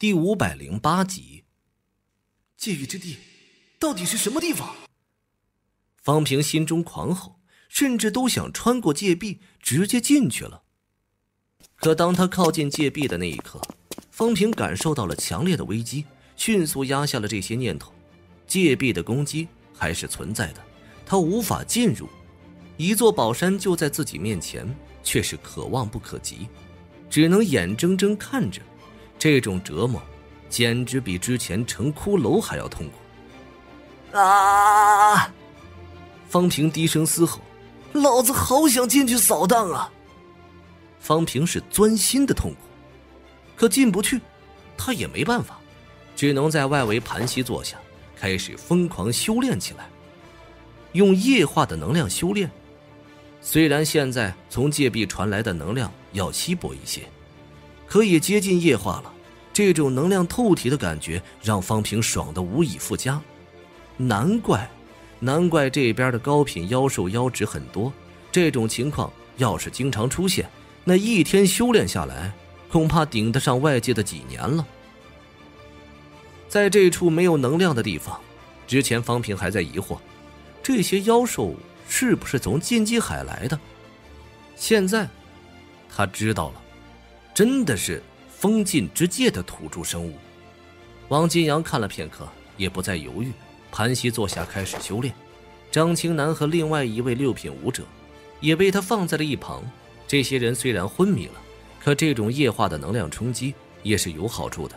第五百零八集，界域之地到底是什么地方？方平心中狂吼，甚至都想穿过界壁直接进去了。可当他靠近界壁的那一刻，方平感受到了强烈的危机，迅速压下了这些念头。界壁的攻击还是存在的，他无法进入。一座宝山就在自己面前，却是可望不可及，只能眼睁睁看着。这种折磨，简直比之前成骷髅还要痛苦。啊！方平低声嘶吼：“老子好想进去扫荡啊！”方平是钻心的痛苦，可进不去，他也没办法，只能在外围盘膝坐下，开始疯狂修炼起来，用液化的能量修炼。虽然现在从界壁传来的能量要稀薄一些。可以接近液化了，这种能量透体的感觉让方平爽得无以复加。难怪，难怪这边的高品妖兽妖值很多。这种情况要是经常出现，那一天修炼下来，恐怕顶得上外界的几年了。在这处没有能量的地方，之前方平还在疑惑，这些妖兽是不是从禁忌海来的。现在，他知道了。真的是封禁之界的土著生物。王金阳看了片刻，也不再犹豫，盘膝坐下开始修炼。张青南和另外一位六品武者，也被他放在了一旁。这些人虽然昏迷了，可这种液化的能量冲击也是有好处的。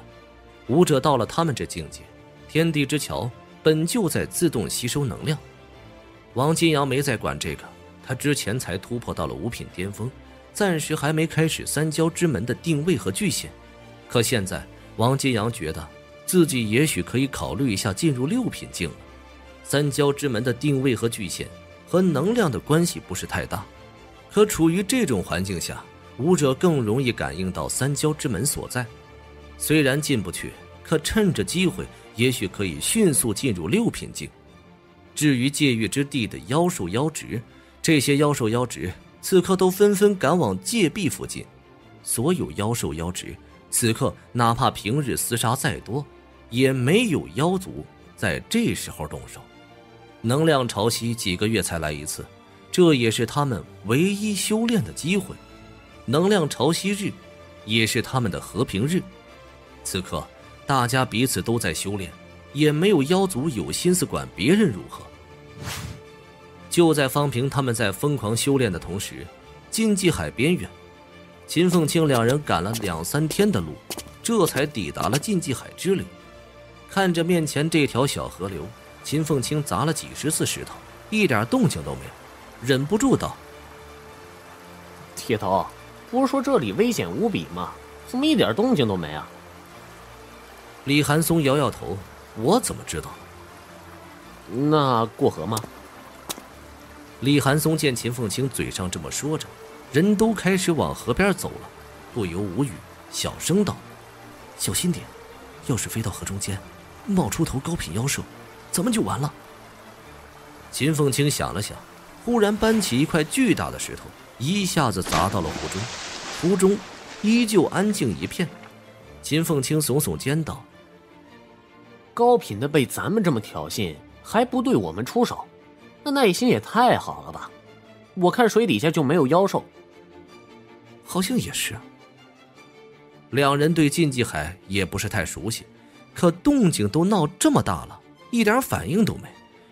武者到了他们这境界，天地之桥本就在自动吸收能量。王金阳没再管这个，他之前才突破到了五品巅峰。暂时还没开始三焦之门的定位和巨限，可现在王金阳觉得自己也许可以考虑一下进入六品境了。三焦之门的定位和巨限和能量的关系不是太大，可处于这种环境下，武者更容易感应到三焦之门所在。虽然进不去，可趁着机会，也许可以迅速进入六品境。至于界域之地的妖兽妖植，这些妖兽妖植。此刻都纷纷赶往界壁附近，所有妖兽妖植，此刻哪怕平日厮杀再多，也没有妖族在这时候动手。能量潮汐几个月才来一次，这也是他们唯一修炼的机会。能量潮汐日，也是他们的和平日。此刻，大家彼此都在修炼，也没有妖族有心思管别人如何。就在方平他们在疯狂修炼的同时，禁忌海边缘，秦凤青两人赶了两三天的路，这才抵达了禁忌海之灵。看着面前这条小河流，秦凤青砸了几十次石头，一点动静都没有，忍不住道：“铁头，不是说这里危险无比吗？怎么一点动静都没啊？”李寒松摇摇头：“我怎么知道？那过河吗？”李寒松见秦凤卿嘴上这么说着，人都开始往河边走了，不由无语，小声道：“小心点，要是飞到河中间，冒出头高品妖兽，咱们就完了。”秦凤卿想了想，忽然搬起一块巨大的石头，一下子砸到了湖中。湖中依旧安静一片。秦凤卿耸耸肩道：“高品的被咱们这么挑衅，还不对我们出手？”那耐心也太好了吧！我看水底下就没有妖兽，好像也是。两人对禁忌海也不是太熟悉，可动静都闹这么大了，一点反应都没，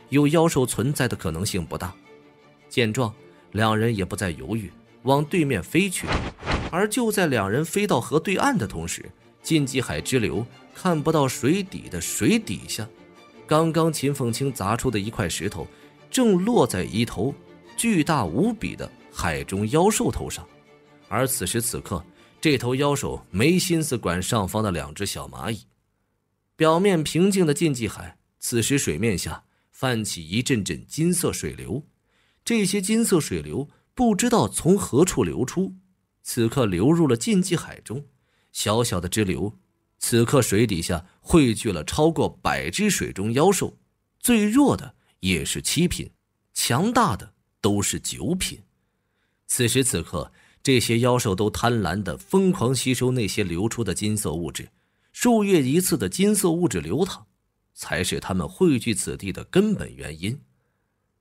有妖兽存在的可能性不大。见状，两人也不再犹豫，往对面飞去。而就在两人飞到河对岸的同时，禁忌海之流看不到水底的水底下，刚刚秦凤清砸出的一块石头。正落在一头巨大无比的海中妖兽头上，而此时此刻，这头妖兽没心思管上方的两只小蚂蚁。表面平静的禁忌海，此时水面下泛起一阵阵金色水流。这些金色水流不知道从何处流出，此刻流入了禁忌海中。小小的支流，此刻水底下汇聚了超过百只水中妖兽，最弱的。也是七品，强大的都是九品。此时此刻，这些妖兽都贪婪地疯狂吸收那些流出的金色物质。数月一次的金色物质流淌，才是他们汇聚此地的根本原因。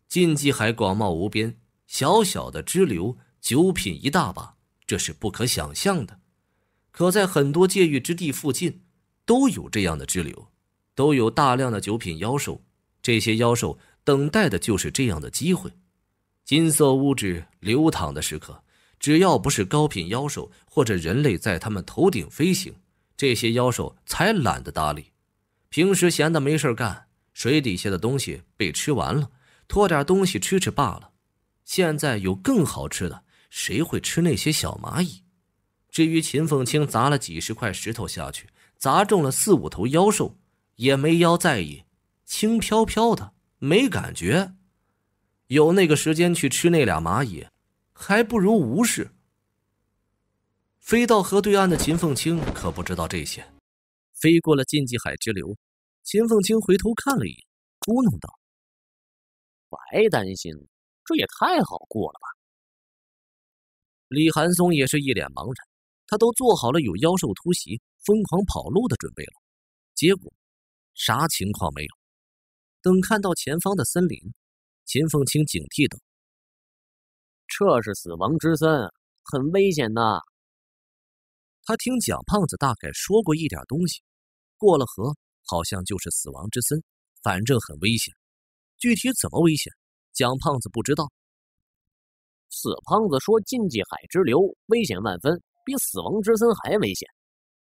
禁忌海广袤无边，小小的支流九品一大把，这是不可想象的。可在很多界域之地附近，都有这样的支流，都有大量的九品妖兽。这些妖兽。等待的就是这样的机会，金色物质流淌的时刻，只要不是高品妖兽或者人类在他们头顶飞行，这些妖兽才懒得搭理。平时闲的没事干，水底下的东西被吃完了，拖点东西吃吃罢了。现在有更好吃的，谁会吃那些小蚂蚁？至于秦凤青砸了几十块石头下去，砸中了四五头妖兽，也没妖在意，轻飘飘的。没感觉，有那个时间去吃那俩蚂蚁，还不如无视。飞到河对岸的秦凤青可不知道这些，飞过了禁忌海之流，秦凤青回头看了一眼，咕哝道：“白担心这也太好过了吧。”李寒松也是一脸茫然，他都做好了有妖兽突袭、疯狂跑路的准备了，结果啥情况没有。等看到前方的森林，秦凤卿警惕道：“这是死亡之森，很危险的。”他听蒋胖子大概说过一点东西，过了河好像就是死亡之森，反正很危险。具体怎么危险，蒋胖子不知道。死胖子说：“禁忌海之流危险万分，比死亡之森还危险。”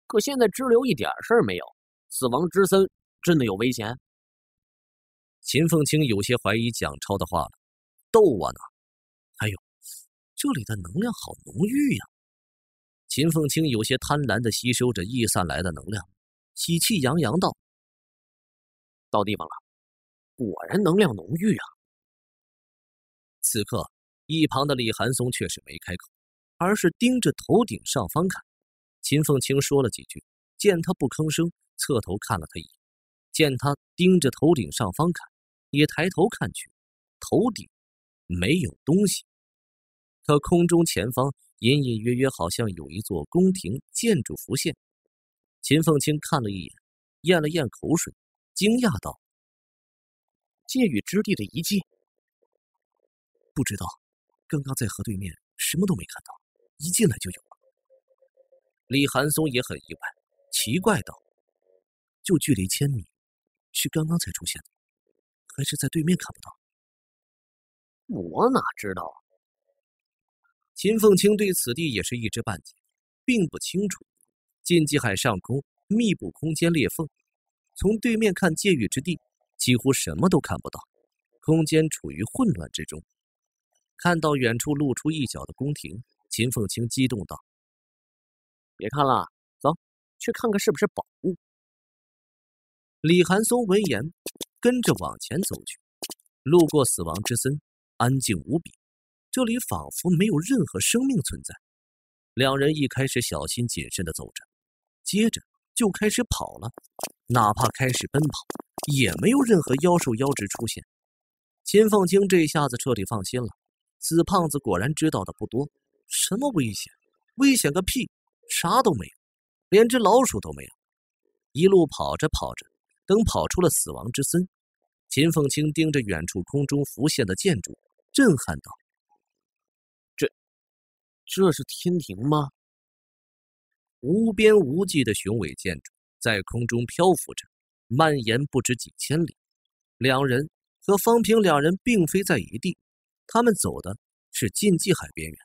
可现在支流一点事儿没有，死亡之森真的有危险？秦凤青有些怀疑蒋超的话了，逗我呢？哎呦，这里的能量好浓郁呀！秦凤青有些贪婪的吸收着溢散来的能量，喜气洋洋道：“到地方了，果然能量浓郁啊！”此刻，一旁的李寒松却是没开口，而是盯着头顶上方看。秦凤青说了几句，见他不吭声，侧头看了他一眼，见他盯着头顶上方看。你抬头看去，头顶没有东西，可空中前方隐隐约约好像有一座宫廷建筑浮现。秦凤卿看了一眼，咽了咽口水，惊讶道：“界域之地的遗迹？不知道，刚刚在河对面什么都没看到，一进来就有了。”李寒松也很意外，奇怪道：“就距离千米，是刚刚才出现的？”还是在对面看不到。我哪知道？秦凤卿对此地也是一知半解，并不清楚。禁忌海上空密布空间裂缝，从对面看界域之地，几乎什么都看不到。空间处于混乱之中。看到远处露出一角的宫廷，秦凤卿激动道：“别看了，走，去看看是不是宝物。”李寒松闻言。跟着往前走去，路过死亡之森，安静无比，这里仿佛没有任何生命存在。两人一开始小心谨慎地走着，接着就开始跑了，哪怕开始奔跑，也没有任何妖兽妖植出现。秦凤卿这下子彻底放心了，死胖子果然知道的不多，什么危险？危险个屁，啥都没有，连只老鼠都没有。一路跑着跑着。等跑出了死亡之森，秦凤清盯着远处空中浮现的建筑，震撼道：“这，这是天庭吗？”无边无际的雄伟建筑在空中漂浮着，蔓延不止几千里。两人和方平两人并非在一地，他们走的是禁忌海边缘，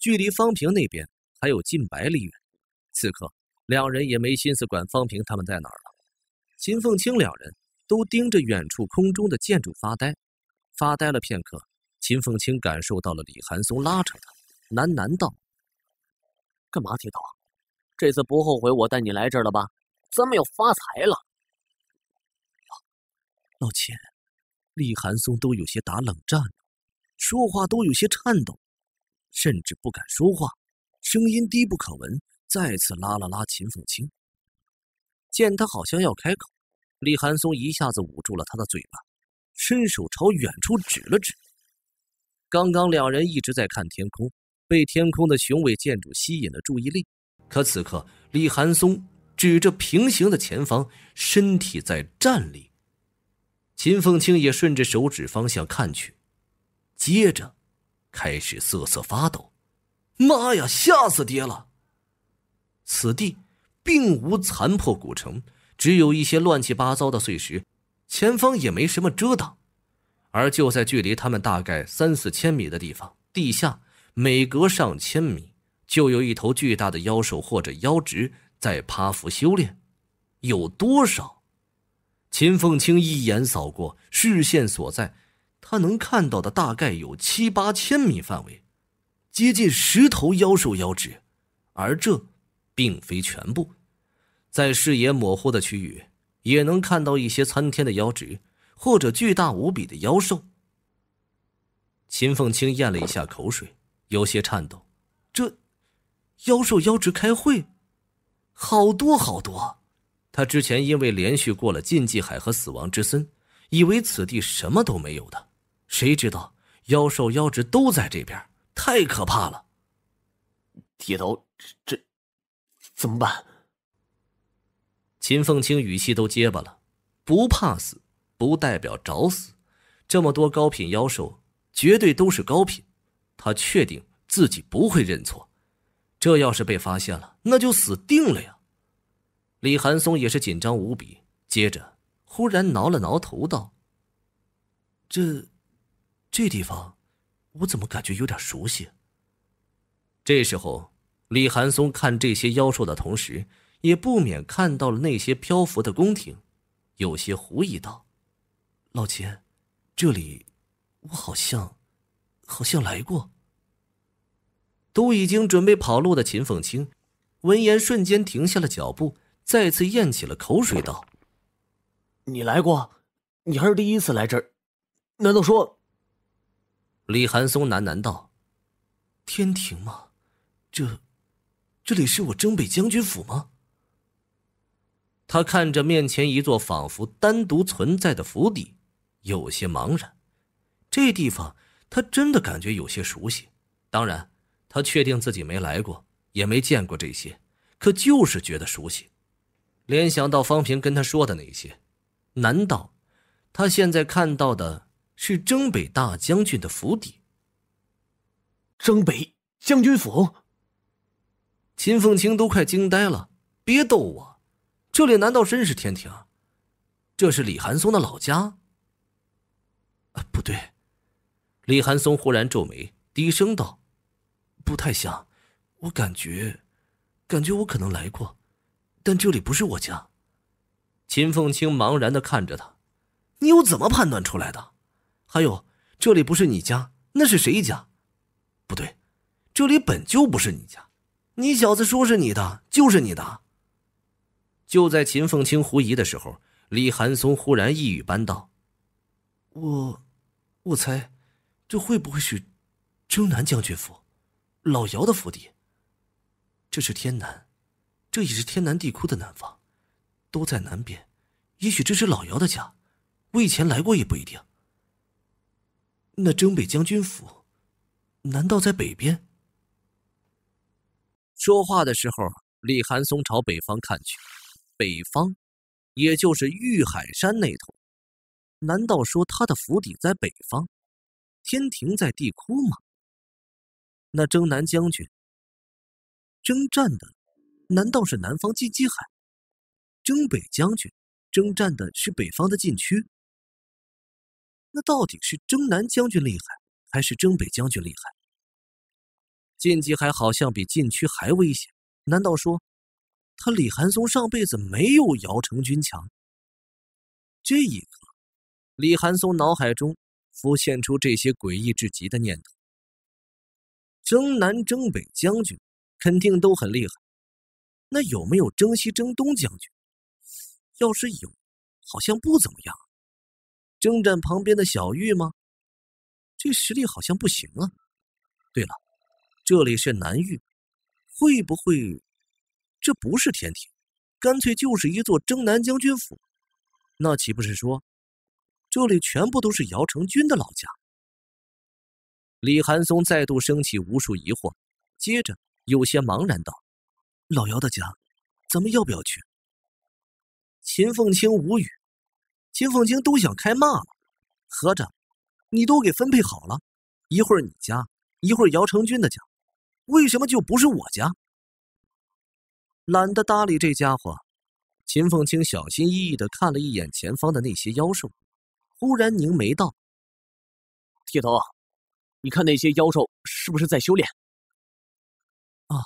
距离方平那边还有近百里远。此刻两人也没心思管方平他们在哪儿了。秦凤清两人都盯着远处空中的建筑发呆，发呆了片刻，秦凤清感受到了李寒松拉扯他，喃喃道：“干嘛，铁头？这次不后悔我带你来这儿了吧？咱们要发财了。”老老钱，李寒松都有些打冷战，说话都有些颤抖，甚至不敢说话，声音低不可闻，再次拉了拉秦凤清，见他好像要开口，李寒松一下子捂住了他的嘴巴，伸手朝远处指了指。刚刚两人一直在看天空，被天空的雄伟建筑吸引了注意力。可此刻，李寒松指着平行的前方，身体在颤栗。秦凤卿也顺着手指方向看去，接着开始瑟瑟发抖。“妈呀，吓死爹了！”此地。并无残破古城，只有一些乱七八糟的碎石。前方也没什么遮挡，而就在距离他们大概三四千米的地方，地下每隔上千米就有一头巨大的妖兽或者妖植在趴伏修炼。有多少？秦凤青一眼扫过，视线所在，他能看到的大概有七八千米范围，接近十头妖兽妖植，而这并非全部。在视野模糊的区域，也能看到一些参天的妖植，或者巨大无比的妖兽。秦凤清咽了一下口水，有些颤抖。这，妖兽妖植开会，好多好多。他之前因为连续过了禁忌海和死亡之森，以为此地什么都没有的，谁知道妖兽妖植都在这边，太可怕了。铁头，这这，怎么办？秦凤清语气都结巴了，不怕死，不代表找死。这么多高品妖兽，绝对都是高品，他确定自己不会认错。这要是被发现了，那就死定了呀！李寒松也是紧张无比，接着忽然挠了挠头道：“这，这地方，我怎么感觉有点熟悉？”这时候，李寒松看这些妖兽的同时。也不免看到了那些漂浮的宫廷，有些狐疑道：“老秦，这里，我好像，好像来过。”都已经准备跑路的秦凤卿，闻言瞬间停下了脚步，再次咽起了口水道：“你来过？你还是第一次来这儿？难道说？”李寒松喃喃道：“天庭吗？这，这里是我征北将军府吗？”他看着面前一座仿佛单独存在的府邸，有些茫然。这地方他真的感觉有些熟悉。当然，他确定自己没来过，也没见过这些，可就是觉得熟悉。联想到方平跟他说的那些，难道他现在看到的是征北大将军的府邸？征北将军府？秦凤卿都快惊呆了！别逗我！这里难道真是天庭？这是李寒松的老家。啊，不对！李寒松忽然皱眉，低声道：“不太像，我感觉，感觉我可能来过，但这里不是我家。”秦凤青茫然的看着他：“你又怎么判断出来的？还有，这里不是你家，那是谁家？不对，这里本就不是你家。你小子说是你的，就是你的。”就在秦凤卿狐疑的时候，李寒松忽然一语般道：“我，我猜，这会不会是征南将军府，老姚的府邸？这是天南，这也是天南地哭的南方，都在南边，也许这是老姚的家。我以前来过，也不一定。那征北将军府，难道在北边？”说话的时候，李寒松朝北方看去。北方，也就是玉海山那头，难道说他的府邸在北方，天庭在地窟吗？那征南将军征战的难道是南方金鸡海？征北将军征战的是北方的禁区？那到底是征南将军厉害还是征北将军厉害？禁忌海好像比禁区还危险，难道说？他李寒松上辈子没有姚成军强。这一刻，李寒松脑海中浮现出这些诡异至极的念头：征南、征北将军肯定都很厉害，那有没有征西、征东将军？要是有，好像不怎么样。征战旁边的小玉吗？这实力好像不行啊。对了，这里是南域，会不会？这不是天庭，干脆就是一座征南将军府。那岂不是说，这里全部都是姚成军的老家？李寒松再度升起无数疑惑，接着有些茫然道：“老姚的家，咱们要不要去？”秦凤卿无语，秦凤卿都想开骂了。合着，你都给分配好了，一会儿你家，一会儿姚成军的家，为什么就不是我家？懒得搭理这家伙，秦凤卿小心翼翼的看了一眼前方的那些妖兽，忽然凝眉道：“铁头，你看那些妖兽是不是在修炼？”啊，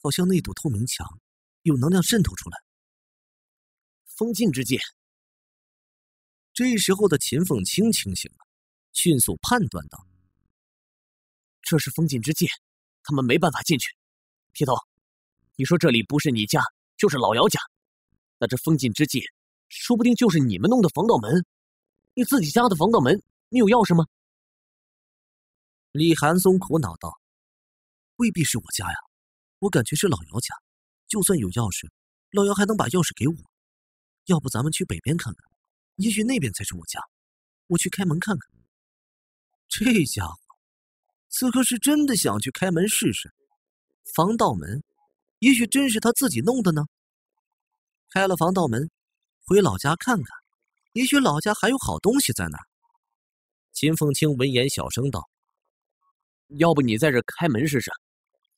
好像那堵透明墙有能量渗透出来，封禁之界。这时候的秦凤卿清醒了，迅速判断道：“这是封禁之戒，他们没办法进去。”铁头。你说这里不是你家，就是老姚家。那这封禁之际，说不定就是你们弄的防盗门。你自己家的防盗门，你有钥匙吗？李寒松苦恼道：“未必是我家呀，我感觉是老姚家。就算有钥匙，老姚还能把钥匙给我？要不咱们去北边看看，也许那边才是我家。我去开门看看。”这家伙，此刻是真的想去开门试试防盗门。也许真是他自己弄的呢。开了防盗门，回老家看看，也许老家还有好东西在那儿。秦凤清闻言小声道：“要不你在这开门试试？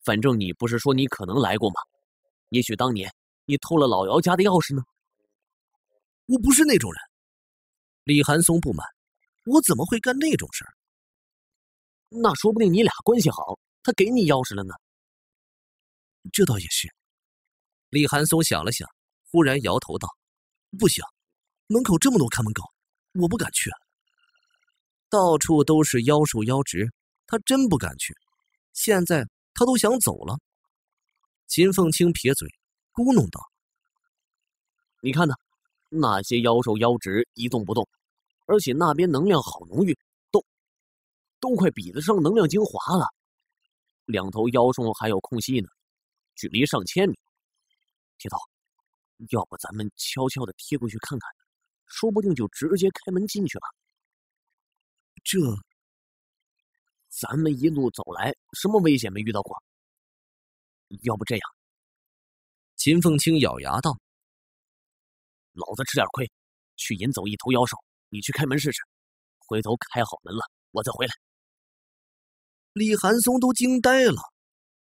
反正你不是说你可能来过吗？也许当年你偷了老姚家的钥匙呢。”我不是那种人，李寒松不满：“我怎么会干那种事儿？”那说不定你俩关系好，他给你钥匙了呢。这倒也是，李寒松想了想，忽然摇头道：“不行，门口这么多看门狗，我不敢去。到处都是妖兽妖植，他真不敢去。现在他都想走了。”秦凤青撇嘴，咕哝道：“你看呢，那些妖兽妖植一动不动，而且那边能量好浓郁，都都快比得上能量精华了。两头妖兽还有空隙呢。”距离上千米，铁头，要不咱们悄悄的贴过去看看，说不定就直接开门进去了。这，咱们一路走来，什么危险没遇到过？要不这样，秦凤青咬牙道：“老子吃点亏，去引走一头妖兽，你去开门试试。回头开好门了，我再回来。”李寒松都惊呆了，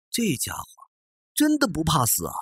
这家伙！真的不怕死啊！